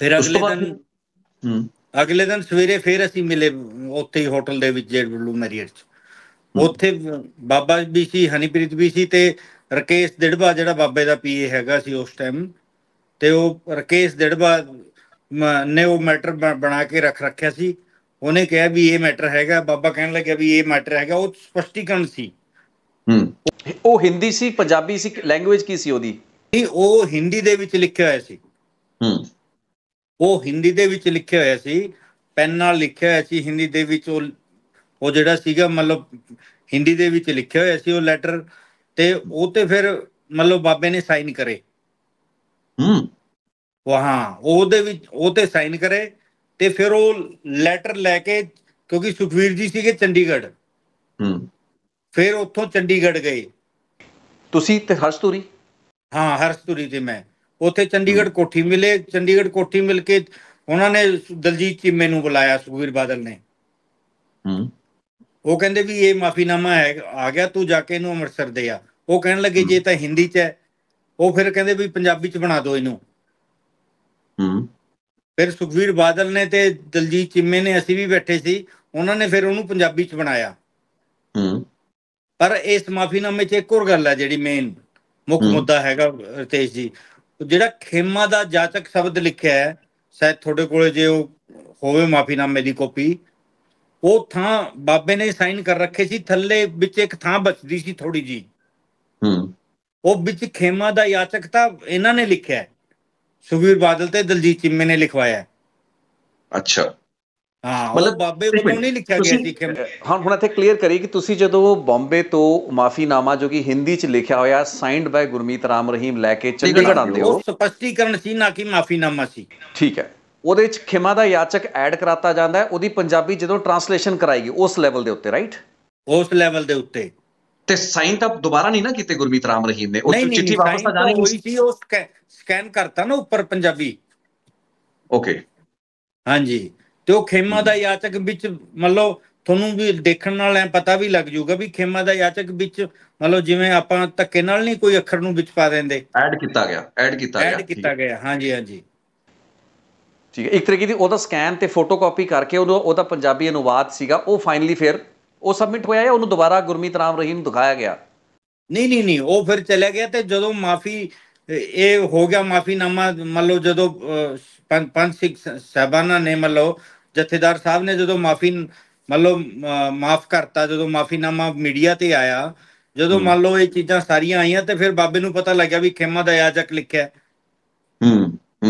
ਫਿਰ ਅਗਲੇ ਦਿਨ ਅਗਲੇ ਦਿਨ ਸਵੇਰੇ ਫੇਰ ਅਸੀਂ ਮਿਲੇ ਉੱਥੇ ਹੀ ਹੋਟਲ ਦੇ ਵਿੱਚ ਬਲੂ ਮੈਰੀਅਟ ਚ ਉੱਥੇ ਬਾਬਾ ਵੀ ਸੀ ਹਨੀਪ੍ਰੀਤ ਵੀ ਸੀ ਤੇ ਰਕੇਸ਼ ਡਿੜਵਾ ਜਿਹੜਾ ਬਾਬੇ ਦਾ ਪੀਏ ਹੈਗਾ ਸੀ ਉਸ ਟਾਈਮ ਤੇ ਉਹ ਰਕੇਸ਼ ਡਿੜਵਾ ਨੇ ਉਹ ਮੈਟਰ ਬਣਾ ਕੇ ਰੱਖ ਰੱਖਿਆ ਸੀ ਉਹਨੇ ਕਿਹਾ ਵੀ ਇਹ ਮੈਟਰ ਹੈਗਾ ਬਾਬਾ ਕਹਿਣ ਲੱਗਾ ਵੀ ਇਹ ਮੈਟਰ ਹੈਗਾ ਉਹ ਸਪਸ਼ਟੀਕਰਨ ਸੀ ਹੂੰ ਉਹ ਹਿੰਦੀ ਸੀ ਪੰਜਾਬੀ ਸੀ ਲੈਂਗੁਏਜ ਕੀ ਸੀ ਉਹਦੀ ਇਹ ਉਹ ਹਿੰਦੀ ਦੇ ਵਿੱਚ ਲਿਖਿਆ ਹੋਇਆ ਸੀ ਹੂੰ ਉਹ ਹਿੰਦੀ ਦੇ ਵਿੱਚ ਲਿਖਿਆ ਹੋਇਆ ਸੀ ਪੈਨ ਨਾਲ ਲਿਖਿਆ ਹੋਇਆ ਸੀ ਹਿੰਦੀ ਦੇ ਵਿੱਚ ਉਹ ਉਹ ਜਿਹੜਾ ਸੀਗਾ ਮਤਲਬ ਹਿੰਦੀ ਦੇ ਵਿੱਚ ਲਿਖਿਆ ਹੋਇਆ ਸੀ ਉਹ ਲੈਟਰ ਤੇ ਉਹ ਤੇ ਫਿਰ ਮਤਲਬ ਬਾਬੇ ਨੇ ਸਾਈਨ ਕਰੇ ਹੂੰ ਵਾਹਾਂ ਉਹਦੇ ਵਿੱਚ ਉਹ ਤੇ ਸਾਈਨ ਕਰੇ ਤੇ ਫਿਰ ਉਹ ਲੈਟਰ ਲੈ ਕੇ ਕਿਉਂਕਿ ਸੁਖਵੀਰ ਜੀ ਸੀਗੇ ਚੰਡੀਗੜ੍ਹ ਹੂੰ ਫਿਰ ਉੱਥੋਂ ਚੰਡੀਗੜ੍ਹ ਗਏ ਤੁਸੀਂ ਤੇ ਹਰਸਤੂਰੀ ਹਾਂ ਹਰਸਤੂਰੀ ਤੇ ਮੈਂ ਉੱਥੇ ਚੰਡੀਗੜ੍ਹ ਕੋਠੀ ਮਿਲੇ ਚੰਡੀਗੜ੍ਹ ਕੋਠੀ ਮਿਲ ਕੇ ਉਹਨਾਂ ਨੇ ਦਲਜੀਤ ਚੀਮੇ ਨੂੰ ਬੁਲਾਇਆ ਸੁਖਵੀਰ ਬਾਦਲ ਨੇ ਹੂੰ ਉਹ ਕਹਿੰਦੇ ਵੀ ਇਹ ਮਾਫੀਨਾਮਾ ਹੈ ਆ ਗਿਆ ਤੂੰ ਜਾ ਕੇ ਇਹਨੂੰ ਅੰਮ੍ਰਿਤਸਰ ਦੇ ਆ ਉਹ ਕਹਿਣ ਲੱਗੇ ਜੇ ਤਾਂ ਹਿੰਦੀ 'ਚ ਹੈ ਉਹ ਫਿਰ ਕਹਿੰਦੇ ਵੀ ਪੰਜਾਬੀ 'ਚ ਬਣਾ ਦਿਓ ਇਹਨੂੰ ਹੂੰ ਫਿਰ ਸੁਖਵੀਰ ਬਾਦਲ ਨੇ ਤੇ ਦਲਜੀਤ ਚਿੰਮੇ ਨੇ ਅਸੀਂ ਵੀ ਬੈਠੇ ਸੀ ਉਹਨਾਂ ਨੇ ਫਿਰ ਉਹਨੂੰ ਪੰਜਾਬੀ 'ਚ ਬਣਾਇਆ ਹੂੰ ਪਰ ਇਸ ਮਾਫੀਨਾਮੇ 'ਚ ਇੱਕ ਹੋਰ ਗੱਲ ਹੈ ਜਿਹੜੀ ਮੇਨ ਮੁੱਖ ਮੁੱਦਾ ਹੈਗਾ ਰਤੇਸ਼ ਜੀ ਜਿਹੜਾ ਖੇਮਾ ਦਾ ਜਾਤਕ ਸ਼ਬਦ ਲਿਖਿਆ ਹੈ ਸ਼ਾਇਦ ਤੁਹਾਡੇ ਕੋਲੇ ਜੇ ਉਹ ਹੋਵੇ ਮਾਫੀਨਾਮੇ ਦੀ ਕਾਪੀ ਉਹ ਥਾਂ ਬਾਬੇ ਨੇ ਸਾਈਨ ਕਰ ਰੱਖੇ ਸੀ ਥੱਲੇ ਵਿੱਚ ਇੱਕ ਥਾਂ ਬਚਦੀ ਸੀ ਥੋੜੀ ਜੀ ਹੂੰ ਉਹ ਵਿੱਚ ਖੇਮਾ ਦਾ ਯਾਚਕ ਤਾਂ ਇਹਨਾਂ ਨੇ ਲਿਖਿਆ ਹੈ ਬਾਦਲ ਤੇ ਦਲਜੀਤ ਚਿੰਮੇ ਨੇ ਲਿਖਵਾਇਆ ਅੱਛਾ ਹਾਂ ਮਤਲਬ ਬਾਬੇ ਉਹ ਨਹੀਂ ਲਿਖਿਆ ਗਿਆ ਠੀਕ ਕਿ ਹਾਂ ਹੁਣ ਇੱਥੇ ਕਲੀਅਰ ਕਰੀ ਕਿ ਤੁਸੀਂ ਜਦੋਂ ਬੰਬੇ ਤੋਂ ਮਾਫੀਨਾਮਾ ਜੋ ਕਿ ਹਿੰਦੀ ਚ ਲਿਖਿਆ ਹੋਇਆ ਸਾਈਨਡ ਬਾਈ ਗੁਰਮੀਤ ਰਾਮ ਰਹੀਮ ਲੈ ਕੇ ਚੰਡੀਗੜ੍ਹ ਆਉਂਦੇ ਹੋ ਉਹ ਸਪਸ਼ਟੀਕਰਨ ਸੀ ਨਾ ਕਿ ਮਾਫੀਨਾਮਾ ਸੀ ਠੀਕ ਹੈ ਉਹਦੇ ਚ ਖਿਮਾ ਦਾ ਯਾਚਕ ਐਡ ਕਰਾਤਾ ਜਾਂਦਾ ਹੈ ਉਹਦੀ ਪੰਜਾਬੀ ਜਦੋਂ ਟਰਾਂਸਲੇਸ਼ਨ ਕਰਾਈਗੀ ਉਸ ਲੈਵਲ ਦੇ ਉੱਤੇ ਰਾਈਟ ਉਸ ਲੈਵਲ ਦੇ ਉੱਤੇ ਤੇ ਸਾਈਨ ਤਾਂ ਦੁਬਾਰਾ ਨਹੀਂ ਨਾ ਕੀਤੇ ਗੁਰਮੀਤ ਰਾਮ ਰਹੀਮ ਨੇ ਉਹ ਚਿੱਠੀ ਵਾਪਸ ਆ ਜਾਣੀ ਹੋਈ ਸੀ ਉਹ ਸਕੈਨ ਕਰਤਾ ਨਾ ਉੱਪਰ ਪੰਜਾਬੀ ਓਕੇ ਹਾਂਜੀ ਤੇ ਉਹ ਖੇਮਾ ਦਾ ਯਾਚਕ ਵਿੱਚ ਮੰਨ ਲਓ ਤੁਹਾਨੂੰ ਵੀ ਦੇਖਣ ਨਾਲ ਐ ਪਤਾ ਵੀ ਲੱਗ ਜਾਊਗਾ ਵੀ ਖੇਮਾ ਦਾ ਯਾਚਕ ਵਿੱਚ ਮੰਨ ਲਓ ਜਿਵੇਂ ਆਪਾਂ ਧੱਕੇ ਨਾਲ ਨਹੀਂ ਕੋਈ ਅੱਖਰ ਨੂੰ ਵਿੱਚ ਪਾ ਦਿੰਦੇ ਐਡ ਕੀਤਾ ਗਿਆ ਐਡ ਕੀਤਾ ਗਿਆ ਐਡ ਕੀਤਾ ਗਿਆ ਹਾਂਜੀ ਹਾਂਜੀ ਠੀਕ ਹੈ ਇੱਕ ਤਰੀਕੇ ਦੀ ਉਹਦਾ ਸਕੈਨ ਤੇ ਫੋਟੋਕਾਪੀ ਕਰਕੇ ਉਹਦਾ ਉਹਦਾ ਪੰਜਾਬੀ ਅਨੁਵਾਦ ਸੀਗਾ ਉਹ ਫਾਈਨਲੀ ਫਿਰ ਉਹ ਸਬਮਿਟ ਹੋਇਆ ਜਾਂ ਉਹਨੂੰ ਦੁਬਾਰਾ ਗੁਰਮੀਤ ਰਾਮ ਰਹੀਮ ਦਿਖਾਇਆ ਗਿਆ ਨਹੀਂ ਨਹੀਂ ਨਹੀਂ ਉਹ ਫਿਰ ਚਲੇ ਗਿਆ ਤੇ ਜਦੋਂ ਮਾਫੀ ਇਹ ਹੋ ਗਿਆ ਮਾਫੀ ਨਾਮਾ ਮੰਨ ਲਓ ਜਦੋਂ ਪੰਜ ਸਿਕ ਸਹਿਬਾਨਾ ਨੇ ਮੰਨ ਲਓ ਜਥੇਦਾਰ ਸਾਹਿਬ ਨੇ ਜਦੋਂ ਮਾਫੀ ਮੰਨ ਲਓ ਮਾਫ ਕਰਤਾ ਜਦੋਂ ਮਾਫੀਨਾਮਾ ਮੀਡੀਆ ਤੇ ਆਇਆ ਜਦੋਂ ਮੰਨ ਲਓ ਇਹ ਚੀਜ਼ਾਂ ਸਾਰੀਆਂ ਆਈਆਂ ਤੇ ਫਿਰ ਬਾਬੇ ਨੂੰ ਪਤਾ ਲੱਗਿਆ ਵੀ ਖੇਮਾ ਦਾ ਯਾਜਕ ਲਿਖਿਆ ਹੂੰ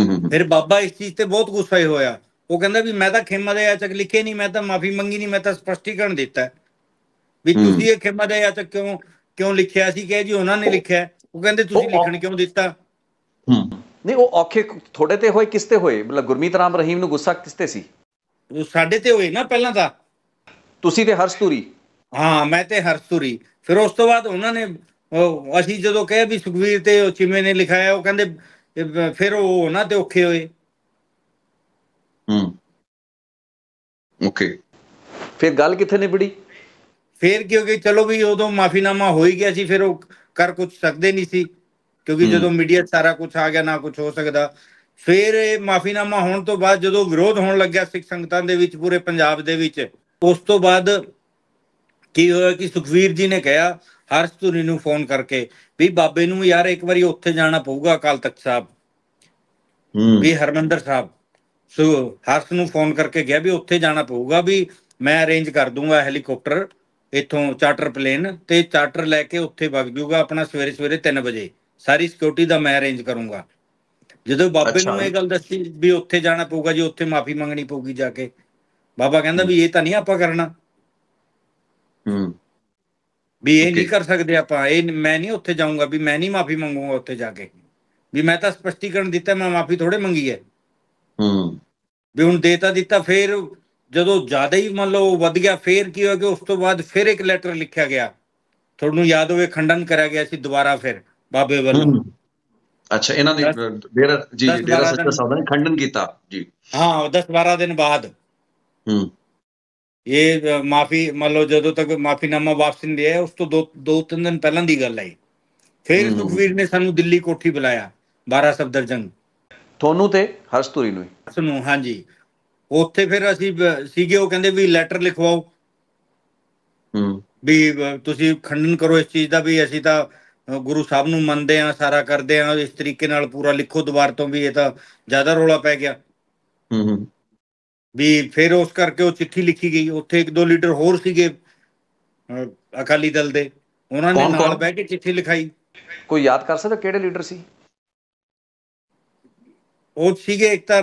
ਹੂੰ ਫਿਰ ਬਾਬਾ ਇਸ ਚੀਜ਼ ਤੇ ਬਹੁਤ ਗੁੱਸਾ ਹੋਇਆ ਉਹ ਕਹਿੰਦਾ ਵੀ ਮੈਂ ਤਾਂ ਖੇਮਾ ਦਾ ਯਾਚਕ ਲਿਖੇ ਨਹੀਂ ਮੈਂ ਤਾਂ ਮਾਫੀ ਮੰਗੀ ਨਹੀਂ ਮੈਂ ਤਾਂ ਸਪਸ਼ਟੀਕਰਨ ਦਿੱਤਾ ਵੀ ਤੁਸੀਂ ਇਹ ਖੇਮਾ ਦਾ ਯਾਚਕ ਕਿਉਂ ਕਿਉਂ ਲਿਖਿਆ ਸੀ ਕਿ ਜੀ ਉਹਨਾਂ ਨੇ ਲਿਖਿਆ ਉਹ ਕਹਿੰਦੇ ਤੁਸੀਂ ਲਿਖਣ ਕਿਉਂ ਦਿੱਤਾ ਹੂੰ ਨਹੀਂ ਉਹ ਔਖੇ ਥੋੜੇ ਤੇ ਹੋਏ ਕਿਸ ਤੇ ਹੋਏ ਮਤਲਬ ਗੁਰਮੀਤ ਰਾਮ ਰਹੀਮ ਨੂੰ ਗੁੱਸਾ ਕਿਸ ਤੇ ਸੀ ਉਹ ਸਾਡੇ ਤੇ ਹੋਏ ਨਾ ਪਹਿਲਾਂ ਤਾਂ ਤੁਸੀਂ ਤੇ ਹਰਸਤੂਰੀ ਹਾਂ ਮੈਂ ਤੇ ਹਰਸਤੂਰੀ ਫਿਰ ਉਸ ਤੋਂ ਬਾਅਦ ਉਹਨਾਂ ਨੇ ਅਸੀਂ ਜਦੋਂ ਕਹੇ ਵੀ ਸੁਖਵੀਰ ਤੇ ਉਹ ਚਿਮੇ ਨੇ ਲਿਖਾਇਆ ਉਹ ਕਹਿੰਦੇ ਫਿਰ ਉਹ ਉਹਨਾਂ ਤੇ ਔਖੇ ਹੋਏ ਹੂੰ ਓਕੇ ਫਿਰ ਗੱਲ ਕਿੱਥੇ ਨਿਬੜੀ ਫਿਰ ਕਿਉਂਕਿ ਚਲੋ ਵੀ ਉਦੋਂ ਮਾਫੀਨਾਮਾ ਹੋ ਹੀ ਗਿਆ ਸੀ ਫਿਰ ਉਹ ਕਰ ਕੁਝ ਸਕਦੇ ਨਹੀਂ ਸੀ ਕਿਉਂਕਿ ਜਦੋਂ ਮੀਡੀਆ ਸਾਰਾ ਕੁਝ ਆ ਗਿਆ ਨਾ ਕੁਝ ਹੋ ਸਕਦਾ ਫਿਰ ਇਹ ਮਾਫੀਨਾਮਾ ਹੋਣ ਤੋਂ ਬਾਅਦ ਜਦੋਂ ਵਿਰੋਧ ਹੋਣ ਲੱਗਿਆ ਸਿੱਖ ਸੰਗਤਾਂ ਦੇ ਵਿੱਚ ਪੂਰੇ ਪੰਜਾਬ ਦੇ ਵਿੱਚ ਉਸ ਤੋਂ ਬਾਅਦ ਕੀ ਹੋਇਆ ਕਿ ਸੁਖਵੀਰ ਜੀ ਨੇ ਕਿਹਾ ਹਰਸ਼ ਨੂੰ ਫੋਨ ਕਰਕੇ ਵੀ ਬਾਬੇ ਨੂੰ ਯਾਰ ਇੱਕ ਵਾਰੀ ਉੱਥੇ ਜਾਣਾ ਪਊਗਾ ਅਕਾਲ ਤਖਤ ਸਾਹਿਬ ਹੂੰ ਵੀ ਹਰਮੰਦਰ ਸਾਹਿਬ ਸੋ ਹਰਸ਼ ਨੂੰ ਫੋਨ ਕਰਕੇ ਗਿਆ ਵੀ ਉੱਥੇ ਜਾਣਾ ਪਊਗਾ ਵੀ ਮੈਂ ਅਰੇਂਜ ਕਰ ਦੂੰਗਾ ਹੈਲੀਕਾਪਟਰ ਇੱਥੋਂ ਚਾਰਟਰ ਪਲੇਨ ਤੇ ਚਾਰਟਰ ਲੈ ਕੇ ਉੱਥੇ ਵਗ ਜੂਗਾ ਆਪਣਾ ਸਵੇਰੇ ਸਵੇਰੇ 3 ਵਜੇ ਸਾਰੀ ਸਿਕਿਉਰਿਟੀ ਦਾ ਮੈਂ ਅਰੇਂਜ ਕਰੂੰਗਾ ਜਦੋਂ ਬਾਬੇ ਨੂੰ ਇਹ ਗੱਲ ਦੱਸੀ ਵੀ ਉੱਥੇ ਜਾਣਾ ਪਊਗਾ ਜੀ ਉੱਥੇ ਮਾਫੀ ਮੰਗਣੀ ਪਊਗੀ ਜਾ ਕੇ ਬਾਬਾ ਕਹਿੰਦਾ ਵੀ ਇਹ ਤਾਂ ਨਹੀਂ ਆਪਾਂ ਕਰਨਾ ਹੂੰ ਵੀ ਇਹ ਨਹੀਂ ਕਰ ਸਕਦੇ ਆਪਾਂ ਇਹ ਮੈਂ ਨਹੀਂ ਉੱਥੇ ਜਾਊਂਗਾ ਵੀ ਮੈਂ ਨਹੀਂ ਮਾਫੀ ਮੰਗੂਗਾ ਉੱਥੇ ਜਾ ਕੇ ਵੀ ਮੈਂ ਤਾਂ ਸਪਸ਼ਟੀਕਰਨ ਦਿੱਤਾ ਮੈਂ ਮਾਫੀ ਥੋੜੇ ਮੰਗੀ ਹੈ ਹੂੰ ਵੀ ਹੁਣ ਦੇਤਾ ਦਿੱਤਾ ਫੇਰ ਜਦੋਂ ਜ਼ਿਆਦਾ ਹੀ ਮੰਨ ਲਓ ਵਧ ਗਿਆ ਫੇਰ ਕੀ ਹੋਇਆ ਕਿ ਉਸ ਤੋਂ ਬਾਅਦ ਫੇਰ ਇੱਕ ਲੈਟਰ ਲਿਖਿਆ ਗਿਆ ਤੁਹਾਨੂੰ ਯਾਦ ਹੋਵੇ ਖੰਡਨ ਕਰਿਆ ਗਿਆ ਸੀ ਦੁਬਾਰਾ ਫਿਰ ਬਾਬੇ ਵੱਲੋਂ ਅੱਛਾ ਇਹਨਾਂ ਦੀ ਡੇਰਾ ਜੀ ਡੇਰਾ ਸੱਚਾ ਸੌਦਾ ਨੇ ਖੰਡਨ ਕੀਤਾ ਜੀ ਹਾਂ 10 12 ਦਿਨ ਬਾਅਦ ਹੂੰ ਇਹ ਮਾਫੀ ਮੰਨ ਲਓ ਜਦੋਂ ਤੱਕ ਮਾਫੀਨਾਮਾ ਵਾਪਸ ਨਹੀਂ ਲਿਆ ਉਸ ਤੋਂ ਦੋ ਦੋ ਤਿੰਨ ਦਿਨ ਪਹਿਲਾਂ ਦੀ ਗੱਲ ਹੈ ਫਿਰ ਸੁਖਵੀਰ ਨੇ ਸਾਨੂੰ ਦਿੱਲੀ ਕੋਠੀ ਬੁਲਾਇਆ 12 ਸਬਦਰਜੰਗ ਤੁਹਾਨੂੰ ਤੇ ਹਰਸਤੂਰੀ ਨੂੰ ਸਾਨੂੰ ਹਾਂਜੀ ਉੱਥੇ ਫਿਰ ਅਸੀਂ ਸੀਗੇ ਉਹ ਕਹਿੰਦੇ ਵੀ ਲੈਟਰ ਲਿਖਵਾਓ ਹੂੰ ਵੀ ਤੁਸੀਂ ਖੰਡਨ ਕਰੋ ਇਸ ਚੀਜ਼ ਦਾ ਵੀ ਅਸੀਂ ਤਾਂ ਗੁਰੂ ਸਾਹਿਬ ਨੂੰ ਮੰਨਦੇ ਆ ਸਾਰਾ ਕਰਦੇ ਆ ਇਸ ਤਰੀਕੇ ਨਾਲ ਪੂਰਾ ਲਿਖੋ ਦੁਬਾਰ ਤੋਂ ਵੀ ਇਹ ਤਾਂ ਜ਼ਿਆਦਾ ਰੋਲਾ ਪੈ ਗਿਆ ਹੂੰ ਹੂੰ ਵੀ ਫਿਰ ਉਸ ਕਰਕੇ ਉਹ ਚਿੱਠੀ ਲਿਖੀ ਗਈ ਉੱਥੇ ਇੱਕ ਦੋ ਲੀਡਰ ਹੋਰ ਸੀਗੇ ਅਕਾਲੀ ਦਲ ਦੇ ਉਹਨਾਂ ਨੇ ਨਾਲ ਬਹਿ ਕੇ ਚਿੱਠੀ ਲਿਖਾਈ ਕੋਈ ਯਾਦ ਕਰ ਸਕਦਾ ਕਿਹੜੇ ਲੀਡਰ ਸੀ ਉਹ ਸੀਗੇ ਇੱਕ ਤਾਂ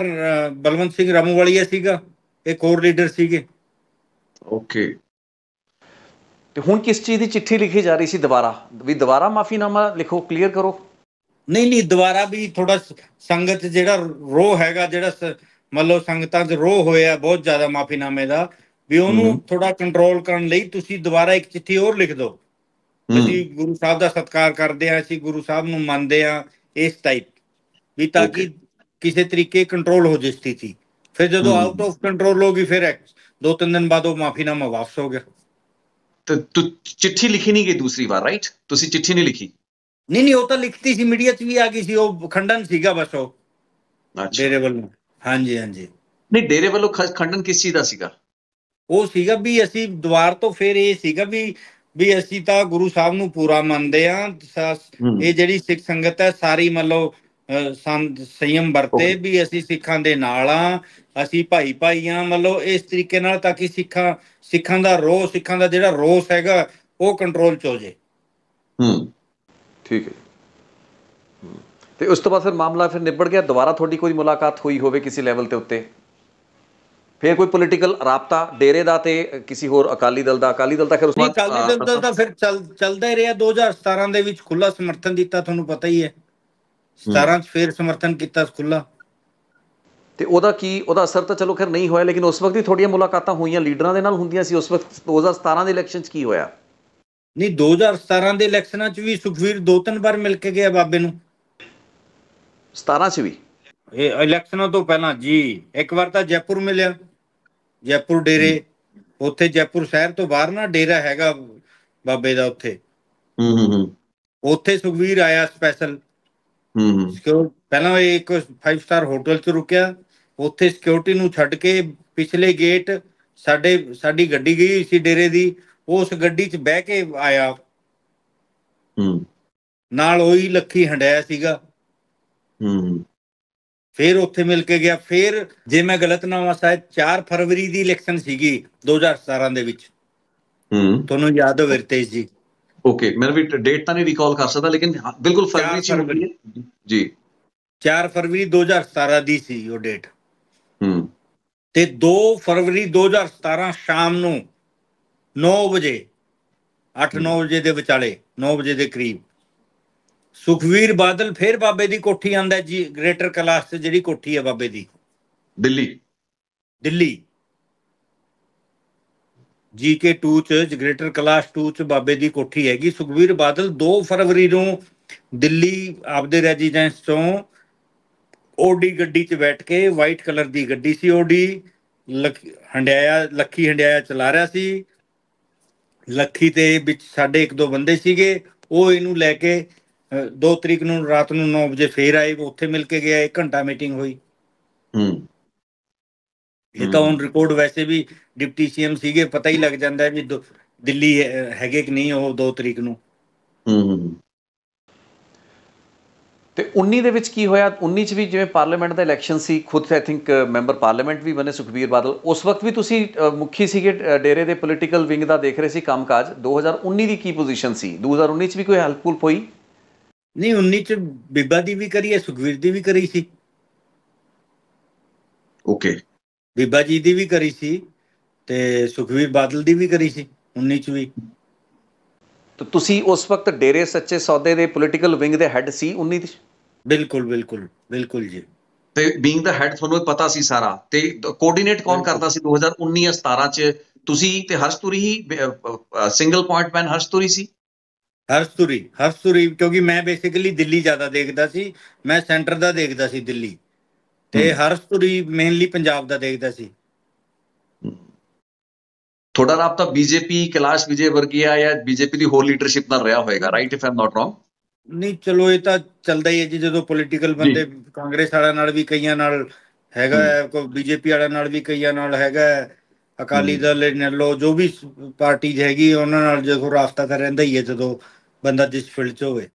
ਬਲਵੰਤ ਸਿੰਘ ਰਾਮੂ ਵਾਲੀਆ ਸੀਗਾ ਇੱਕ ਹੋਰ ਲੀਡਰ ਸੀਗੇ ਓਕੇ ਤੇ ਹੁਣ ਕਿਸ ਚੀਜ਼ ਦੀ ਚਿੱਠੀ ਲਿਖੀ ਜਾ ਰਹੀ ਸੀ ਦੁਬਾਰਾ ਵੀ ਦੁਬਾਰਾ ਮਾਫੀਨਾਮਾ ਲਿਖੋ ਕਲੀਅਰ ਕਰੋ ਨਹੀਂ ਨਹੀਂ ਦੁਬਾਰਾ ਵੀ ਥੋੜਾ ਸੰਗਤ ਜਿਹੜਾ ਰੋ ਹੈਗਾ ਜਿਹੜਾ ਲਓ ਸੰਗਤਾਂ 'ਚ ਰੋ ਹੋਇਆ ਬਹੁਤ ਜ਼ਿਆਦਾ ਮਾਫੀਨਾਮੇ ਦਾ ਵੀ ਉਹਨੂੰ ਥੋੜਾ ਕੰਟਰੋਲ ਕਰਨ ਲਈ ਤੁਸੀਂ ਦੁਬਾਰਾ ਇੱਕ ਚਿੱਠੀ ਹੋਰ ਲਿਖ ਦਿਓ ਅਸੀਂ ਗੁਰੂ ਸਾਹਿਬ ਦਾ ਸਤਿਕਾਰ ਕਰਦੇ ਆਂ ਅਸੀਂ ਗੁਰੂ ਸਾਹਿਬ ਨੂੰ ਮੰਨਦੇ ਆਂ ਇਸ ਟਾਈਪ ਵੀ ਤਾਂ ਕਿ ਕਿਸੇ ਤਰੀਕੇ ਕੰਟਰੋਲ ਹੋ ਜੇ ਸਥਿਤੀ ਫਿਰ ਜਦੋਂ ਆਊਟ ਆਫ ਕੰਟਰੋਲ ਹੋ ਗਈ ਫਿਰ ਦੋ ਤਿੰਨ ਦਿਨ ਬਾਅਦ ਉਹ ਮਾਫੀਨਾਮਾ ਵਾਪਸ ਹੋ ਗਿਆ ਤੂੰ ਚਿੱਠੀ ਲਿਖੀ ਨਹੀਂ ਗਈ ਦੂਸਰੀ ਵਾਰ ਰਾਈਟ ਤੁਸੀਂ ਚਿੱਠੀ ਨਹੀਂ ਲਿਖੀ ਨਹੀਂ ਨਹੀਂ ਉਹ ਤਾਂ ਲਿਖਤੀ ਸੀ ਮੀਡੀਆ 'ਚ ਵੀ ਆ ਗਈ ਸੀ ਉਹ ਖੰਡਨ ਸੀਗਾ ਬਸ ਉਹ ਡੇਰੇ ਵੱਲੋਂ ਹਾਂਜੀ ਹਾਂਜੀ ਨਹੀਂ ਡੇਰੇ ਵੱਲੋਂ ਖੰਡਨ ਕਿਸ ਚੀਜ਼ ਦਾ ਸੀਗਾ ਉਹ ਸੀਗਾ ਵੀ ਅਸੀਂ ਦੁਆਰ ਤੋਂ ਫਿਰ ਇਹ ਸੀਗਾ ਵੀ ਵੀ ਅਸੀਂ ਤਾਂ ਗੁਰੂ ਸਾਹਿਬ ਨੂੰ ਪੂਰਾ ਮੰਨਦੇ ਆ ਇਹ ਜਿਹੜੀ ਸਿੱਖ ਸੰਗਤ ਹੈ ਸਾਰੀ ਮਤਲਬ ਸਯਮ ਵਰਤੇ ਵੀ ਅਸੀਂ ਸਿੱਖਾਂ ਦੇ ਨਾਲ ਆ ਅਸੀਂ ਭਾਈ ਭਾਈ ਆ ਮਤਲਬ ਇਸ ਤਰੀਕੇ ਨਾਲ ਤਾਂ ਕਿ ਸਿੱਖਾਂ ਸਿੱਖਾਂ ਦਾ ਰੋਹ ਸਿੱਖਾਂ ਦਾ ਜਿਹੜਾ ਰੋਸ ਹੈਗਾ ਉਹ ਕੰਟਰੋਲ ਚ ਹੋ ਜੇ ਹੂੰ ਠੀਕ ਹੈ ਤੇ ਉਸ ਤੋਂ ਬਾਅਦ ਫਿਰ ਮਾਮਲਾ ਫਿਰ ਨਿਬੜ ਗਿਆ ਦੁਬਾਰਾ ਤੁਹਾਡੀ ਕੋਈ ਮੁਲਾਕਾਤ ਹੋਈ ਹੋਵੇ ਕਿਸੇ ਲੈਵਲ ਤੇ ਉੱਤੇ ਫਿਰ ਕੋਈ ਪੋਲੀਟੀਕਲ ਰਾਪਤਾ ਡੇਰੇ ਦਾ ਤੇ ਕਿਸੇ ਹੋਰ ਅਕਾਲੀ ਦਲ ਦਾ ਅਕਾਲੀ ਦਲ ਦਾ ਫਿਰ ਉਸ ਵਾਰ ਅਕਾਲੀ ਦਲ ਦਾ ਫਿਰ ਚੱਲਦਾ ਹੀ ਰਿਹਾ 2017 ਦੇ ਵਿੱਚ ਖੁੱਲਾ ਸਮਰਥਨ ਦਿੱਤਾ ਤੁਹਾਨੂੰ ਪਤਾ ਹੀ ਹੈ 17 ਚ ਫੇਰ ਸਮਰਥਨ ਕੀਤਾ ਖੁੱਲਾ ਤੇ ਉਹਦਾ ਕੀ ਉਹਦਾ ਅਸਰ ਤਾਂ ਚਲੋ ਖੈਰ ਨਹੀਂ ਹੋਇਆ ਲੇਕਿਨ ਉਸ ਵਕਤ ਹੀ ਥੋੜੀਆਂ ਮੁਲਾਕਾਤਾਂ ਹੋਈਆਂ ਲੀਡਰਾਂ ਦੇ ਨਾਲ ਹੁੰਦੀਆਂ ਸੀ ਉਸ ਵਕਤ 2017 ਦੇ ਇਲੈਕਸ਼ਨ 'ਚ ਕੀ ਹੋਇਆ ਨਹੀਂ 2017 ਦੇ ਇਲੈਕਸ਼ਨਾਂ 'ਚ ਵੀ ਸੁਖਵੀਰ ਦੋ ਤਿੰਨ ਵਾਰ ਮਿਲ ਕੇ ਗਿਆ ਬਾਬੇ ਨੂੰ 17 'ਚ ਵੀ ਇਹ ਇਲੈਕਸ਼ਨਾਂ ਤੋਂ ਪਹਿਲਾਂ ਜੀ ਇੱਕ ਵਾਰ ਤਾਂ ਜੈਪੁਰ ਮਿਲਿਆ ਜੈਪੁਰ ਡੇਰੇ ਉੱਥੇ ਜੈਪੁਰ ਸ਼ਹਿਰ ਤੋਂ ਬਾਹਰ ਨਾ ਡੇਰਾ ਹੈਗਾ ਬਾਬੇ ਦਾ ਉੱਥੇ ਹੂੰ ਹੂੰ ਉੱਥੇ ਸੁਖਵੀਰ ਆਇਆ ਸਪੈਸ਼ਲ ਹੂੰ ਸਿਕਿਉਰ ਪਹਿਲਾਂ ਇਹ ਇੱਕ 5 ਸਟਾਰ ਹੋਟਲ 'ਚ ਰੁਕਿਆ ਉੱਥੇ ਸਿਕਿਉਰਿਟੀ ਨੂੰ ਛੱਡ ਕੇ ਪਿਛਲੇ ਗੇਟ ਸਾਡੇ ਸਾਡੀ ਗੱਡੀ ਗਈ ਸੀ ਡੇਰੇ ਦੀ ਉਸ ਗੱਡੀ 'ਚ ਬਹਿ ਕੇ ਆਇਆ ਹੂੰ ਨਾਲ ਉਹੀ ਲੱਖੀ ਹੰਡਾਇਆ ਸੀਗਾ ਹੂੰ ਫਿਰ ਉੱਥੇ ਮਿਲ ਕੇ ਗਿਆ ਫਿਰ ਜੇ ਮੈਂ ਗਲਤ ਨਾ ਹਾਂ ਸ਼ਾਇਦ 4 ਫਰਵਰੀ ਦੀ ਇਲੈਕਸ਼ਨ ਸੀਗੀ 2017 ਦੇ ਵਿੱਚ ਹੂੰ ਤੁਹਾਨੂੰ ਯਾਦ ਹੋਵੇ ਰਤੇਸ਼ ਜੀ ओके ਮੈਂ ਵੀ ਡੇਟ ਤਾਂ ਨਹੀਂ ਰੀਕਾਲ ਕਰ ਸਕਦਾ ਲੇਕਿਨ ਬਿਲਕੁਲ ਫਰਵਰੀ ਚ ਹੈ ਜੀ 4 ਫਰਵਰੀ 2017 ਦੀ ਸੀ ਉਹ ਡੇਟ ਹੂੰ ਤੇ 2 ਫਰਵਰੀ 2017 ਸ਼ਾਮ ਨੂੰ 9 ਵਜੇ 8-9 ਵਜੇ ਦੇ ਵਿਚਾਲੇ 9 ਵਜੇ ਦੇ ਕਰੀਬ ਸੁਖਵੀਰ ਬਾਦਲ ਫੇਰ ਬਾਬੇ ਦੀ ਕੋਠੀ ਆਂਦਾ ਜੀ ਗ੍ਰੇਟਰ ਕਲਾਸ ਤੇ ਜਿਹੜੀ ਕੋਠੀ ਹੈ ਬਾਬੇ ਦੀ ਦਿੱਲੀ ਦਿੱਲੀ ਜੀਕੇ 2 ਚ ਗ੍ਰੇਟਰ ਕਲਾਸ 2 ਚ ਬਾਬੇ ਦੀ ਕੋਠੀ ਹੈਗੀ ਸੁਖਵੀਰ ਬਾਦਲ 2 ਫਰਵਰੀ ਨੂੰ ਦਿੱਲੀ ਆਪਦੇ ਰੈਜ਼ੀਡੈਂਸ ਤੋਂ ਓਡੀ ਗੱਡੀ 'ਚ ਬੈਠ ਕੇ ਵਾਈਟ ਕਲਰ ਦੀ ਗੱਡੀ ਸੀ ਓਡੀ ਹੰਡਿਆਇਆ ਲੱਖੀ ਹੰਡਿਆਇਆ ਚਲਾ ਰਿਹਾ ਸੀ ਲੱਖੀ ਤੇ ਵਿੱਚ ਸਾਡੇ ਇੱਕ ਦੋ ਬੰਦੇ ਸੀਗੇ ਉਹ ਇਹਨੂੰ ਲੈ ਕੇ 2 ਤਰੀਕ ਨੂੰ ਰਾਤ ਨੂੰ 9 ਵਜੇ ਫੇਰ ਆਏ ਉੱਥੇ ਮਿਲ ਕੇ ਗਿਆ 1 ਘੰਟਾ ਮੀਟਿੰਗ ਹੋਈ ਹੂੰ ਇਹ ਤਾਂ ਔਨ ਰਿਕਾਰਡ ਵੈਸੇ ਵੀ ਡਿਪਟੀ ਸੀਐਮ ਸੀਗੇ ਪਤਾ ਹੀ ਲੱਗ ਜਾਂਦਾ ਵੀ ਦਿੱਲੀ ਹੈਗੇ ਕਿ ਨਹੀਂ ਉਹ 2 ਤਰੀਕ ਨੂੰ ਹੂੰ ਤੇ 19 ਦੇ ਵਿੱਚ ਕੀ ਹੋਇਆ 19 ਚ ਵੀ ਜਿਵੇਂ ਪਾਰਲੀਮੈਂਟ ਦਾ ਇਲੈਕਸ਼ਨ ਸੀ ਖੁਦ ਆਈ ਥਿੰਕ ਮੈਂਬਰ ਪਾਰਲੀਮੈਂਟ ਵੀ ਬਣੇ ਸੁਖਬੀਰ ਬਾਦਲ ਉਸ ਵਕਤ ਵੀ ਤੁਸੀਂ ਮੁਖੀ ਸੀਗੇ ਡੇਰੇ ਦੇ ਪੋਲੀਟੀਕਲ ਵਿੰਗ ਦਾ ਦੇਖ ਰਹੇ ਸੀ ਕੰਮਕਾਜ 2019 ਦੀ ਕੀ ਪੋਜੀਸ਼ਨ ਸੀ 2019 ਚ ਵੀ ਕੋਈ ਹੈਲਪਫੁਲ ਹੋਈ ਨਹੀਂ 19 ਚ ਬਿੱਬਾ ਦੀ ਵੀ ਕਰੀ ਹੈ ਸੁਖਬੀਰ ਦੀ ਵੀ ਕਰੀ ਸੀ ਓਕੇ ਬੀਬਾ ਜੀ ਦੀ ਵੀ ਕਰੀ ਸੀ ਤੇ ਸੁਖਵੀਰ ਬਾਦਲ ਦੀ ਵੀ ਕਰੀ ਸੀ 19 ਚ ਵੀ ਤਾਂ ਤੁਸੀਂ ਉਸ ਵਕਤ ਡੇਰੇ ਸੱਚੇ ਸੌਦੇ ਦੇ ਪੋਲੀਟੀਕਲ ਵਿੰਗ ਦੇ ਹੈੱਡ ਸੀ 19 ਚ ਬਿਲਕੁਲ ਬਿਲਕੁਲ ਬਿਲਕੁਲ ਜੀ ਤੇ ਬੀਇੰਗ ਦਾ ਹੈੱਡ ਤੁਹਾਨੂੰ ਪਤਾ ਸੀ ਸਾਰਾ ਤੇ ਕੋਆਰਡੀਨੇਟ ਕੌਣ ਕਰਦਾ ਸੀ 2019 17 ਚ ਤੁਸੀਂ ਤੇ ਹਰਸ਼ਤੂਰੀ ਹੀ ਸਿੰਗਲ ਪੁਆਇੰਟ ਮੈਨ ਹਰਸ਼ਤੂਰੀ ਸੀ ਹਰਸ਼ਤੂਰੀ ਹਰਸ਼ਤੂਰੀ ਕਿਉਂਕਿ ਮੈਂ ਬੇਸਿਕਲੀ ਦਿੱਲੀ ਜ਼ਿਆਦਾ ਦੇਖਦਾ ਸੀ ਮੈਂ ਸੈਂਟਰ ਦਾ ਦੇਖਦਾ ਸੀ ਦਿੱਲੀ ਤੇ ਹਰ ਸਟੋਰੀ ਮੇਨਲੀ ਪੰਜਾਬ ਦਾ ਦੇਖਦਾ ਸੀ ਥੋੜਾ ਤੁਹਾਡਾ ਤਾਂ ਬੀਜੇਪੀ ਕਲਾਸ਼ ਵਿਜੇ ਵਰਗੀਆ ਜਾਂ ਬੀਜੇਪੀ ਦੀ ਹੋਰ ਲੀਡਰਸ਼ਿਪ ਨਾਲ ਰਿਹਾ ਹੋਵੇਗਾ right if I'm not wrong ਨਹੀਂ ਚਲੋ ਇਹ ਤਾਂ ਚੱਲਦਾ ਹੀ ਹੈ ਜੀ ਜਦੋਂ ਪੋਲੀਟੀਕਲ ਬੰਦੇ ਕਾਂਗਰਸ ਵਾਲਿਆਂ ਨਾਲ ਵੀ ਕਈਆਂ ਨਾਲ ਹੈਗਾ ਕੋਈ ਬੀਜੇਪੀ ਵਾਲਿਆਂ ਨਾਲ ਵੀ ਕਈਆਂ ਨਾਲ ਹੈਗਾ ਅਕਾਲੀ ਦਲ ਲੋ ਜੋ ਵੀ ਪਾਰਟੀ ਹੈਗੀ ਉਹਨਾਂ ਨਾਲ ਜਦੋਂ ਰਾਸਤਾ ਤਾਂ ਰਹਿੰਦਾ ਹੀ ਹੈ ਜਦੋਂ ਬੰਦਾ ਜਿਸ ਫੀਲਡ 'ਚ ਹੋਵੇ